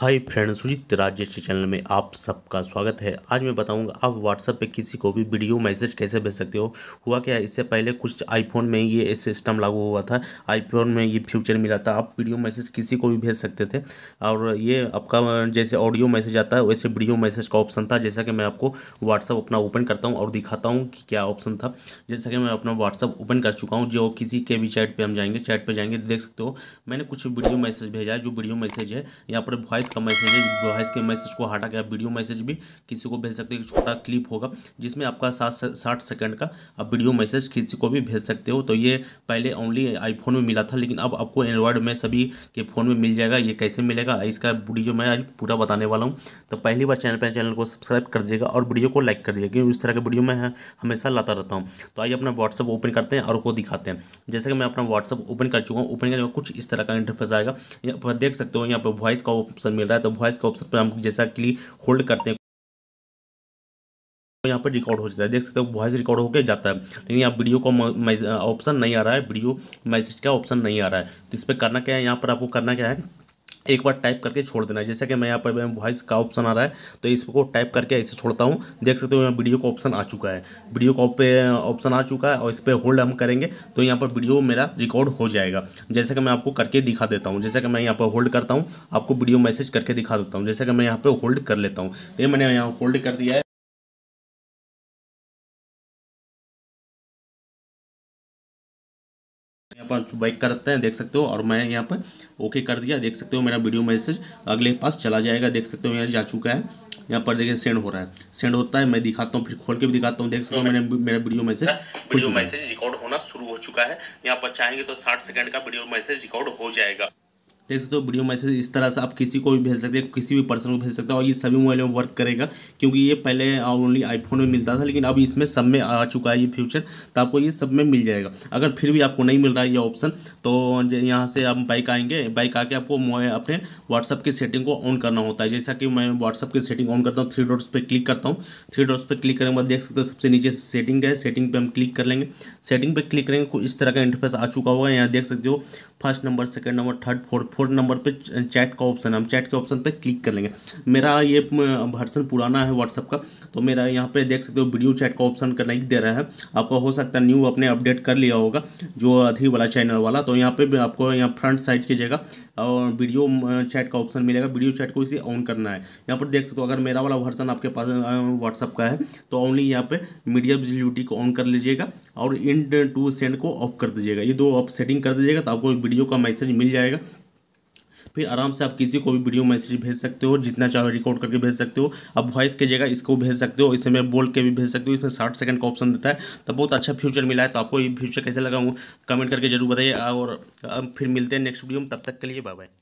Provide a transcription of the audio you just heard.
हाय friend Sujeet Rajesh channel में आप सबका स्वागत है आज मैं बताऊंगा आप व्हाट्सएप पे किसी को भी वीडियो मैसेज कैसे भेज सकते हो हुआ क्या इससे पहले कुछ आईफोन में ये सिस्टम लागू हुआ था आईफोन में ये फ्यूचर मिला था आप वीडियो मैसेज किसी को भी भेज सकते थे और ये आपका जैसे ऑडियो मैसेज आता है वैसे वीडियो मैसेज का ऑप्शन था जैसा कि मैं आपको व्हाट्सअप अपना ओपन करता हूँ और दिखाता हूँ कि क्या ऑप्शन था जैसा कि मैं अपना व्हाट्सअप ओपन कर चुका हूँ जो किसी के भी चैट पर हम जाएंगे चैट पर जाएंगे देख सकते हो मैंने कुछ वीडियो मैसेज भेजा है जो वीडियो मैसेज है यहाँ पर वॉइस वॉइस का मैसेज है वॉइस के मैसेज को हटा के आप वीडियो मैसेज भी किसी को भेज सकते हो छोटा क्लिप होगा जिसमें आपका सात साठ सेकेंड का आप वीडियो मैसेज किसी को भी भेज सकते हो तो ये पहले ओनली आईफोन में मिला था लेकिन अब आपको एंड्रॉयड में सभी के फ़ोन में मिल जाएगा ये कैसे मिलेगा इसका वीडियो मैं आज पूरा बताने वाला हूँ तो पहली बार चैनल पर चैनल को सब्सक्राइब कर दीजिएगा और वीडियो को लाइक कर दीजिएगा क्योंकि इस तरह के वीडियो मैं हमेशा लाता रहता हूँ तो आइए अपना व्हाट्सअप ओपन करते हैं और को दिखाते हैं जैसे कि मैं अपना व्हाट्सअप ओपन कर चुका हूँ ओपन करने में कुछ इस तरह का इंटरफेस आएगा यहाँ पर देख सकते हो यहाँ पर वॉइस का ऑप्शन मिल रहा है तो वॉइस का ऑप्शन पर हम जैसा के होल्ड करते हैं तो यहाँ पर रिकॉर्ड हो जाता है देख सकते हो वॉइस रिकॉर्ड होकर जाता है लेकिन यहाँ वीडियो का ऑप्शन नहीं आ रहा है वीडियो मैसेज का ऑप्शन नहीं आ रहा है तो इस पर करना क्या है यहाँ पर आपको करना क्या है एक बार टाइप करके छोड़ देना है जैसे कि मैं यहाँ पर वॉइस का ऑप्शन आ रहा है तो इसको टाइप करके ऐसे छोड़ता हूँ देख सकते हो यहाँ वीडियो का ऑप्शन आ चुका है वीडियो का ऑप्शन आ चुका है और इस पर होल्ड हम करेंगे तो यहाँ पर वीडियो मेरा रिकॉर्ड हो जाएगा जैसे कि मैं आपको करके दिखा देता हूँ जैसे कि मैं यहाँ पर होल्ड करता हूँ आपको वीडियो मैसेज करके दिखा देता हूँ जैसे कि मैं यहाँ पर होल्ड कर लेता हूँ तो ये मैंने यहाँ होल्ड कर दिया है यहाँ पर बाइक करते हैं देख सकते हो और मैं यहाँ पर ओके कर दिया देख सकते हो मेरा वीडियो मैसेज अगले पास चला जाएगा देख सकते हो यहाँ जा चुका है यहाँ पर देखिए सेंड हो रहा है सेंड होता है मैं दिखाता हूँ फिर खोल के भी दिखाता हूँ देख सकते हो मैंने मेरा video message video message record होना शुरू हो चुका है यहाँ पर चाहेंगे तो साठ सेकंड का वीडियो मैसेज रिकॉर्ड हो जाएगा देख सकते हो वीडियो मैसेज इस तरह से आप किसी को भी भेज सकते हैं किसी भी पर्सन को भेज सकते हो और ये सभी मोबाइल में वर्क करेगा क्योंकि ये पहले ओनली uh, आईफोन में मिलता था लेकिन अब इसमें सब में आ चुका है ये फ्यूचर तो आपको ये सब में मिल जाएगा अगर फिर भी आपको नहीं मिल रहा है ये ऑप्शन तो यहाँ से आप बाइक आएंगे बाइक आके आपको अपने व्हाट्सअप की सेटिंग को ऑन करना होता है जैसा कि मैं व्हाट्सअप की सेटिंग ऑन करता हूँ थ्री डॉट्स पर क्लिक करता हूँ थ्री डॉट्स पर क्लिक करने के बाद देख सकते हो सबसे नीचे सेटिंग है सेटिंग पर हम क्लिक कर लेंगे सेटिंग पर क्लिक करेंगे तो इस तरह का इंटरफेस आ चुका होगा यहाँ देख सकते हो first number second number third fourth fourth number पे चैट का ऑप्शन है हम चैट के ऑप्शन पे क्लिक कर लेंगे मेरा ये वर्सन पुराना है व्हाट्सअप का तो मेरा यहाँ पे देख सकते हो वीडियो चैट का ऑप्शन का नहीं दे रहा है आपका हो सकता है न्यू अपने अपडेट कर लिया होगा जो अधी वाला चैनल वाला तो यहाँ पे आपको यहाँ फ्रंट साइड की जगह और वीडियो चैट का ऑप्शन मिलेगा वीडियो चैट को इसे ऑन करना है यहाँ पर देख सकते हो अगर मेरा वाला वर्सन आपके पास व्हाट्सअप का है तो ओनली यहाँ पे मीडिया विजिबिलिटी को ऑन कर लीजिएगा और इंड टू सेंड को ऑफ कर दीजिएगा ये दो आप सेटिंग कर दीजिएगा तो आपको वीडियो का मैसेज मिल जाएगा फिर आराम से आप किसी को भी वीडियो मैसेज भेज सकते हो जितना चाहो रिकॉर्ड करके भेज सकते हो आप वॉइस की जगह इसको भेज सकते हो इसमें बोल के भी भेज सकते हो इसमें साठ सेकंड का ऑप्शन देता है तो बहुत अच्छा फ्यूचर मिला है तो आपको ये फ्यूचर कैसे लगा हूँ कमेंट करके जरूर बताइए और फिर मिलते हैं नेक्स्ट वीडियो में तब तक के लिए बाय बाय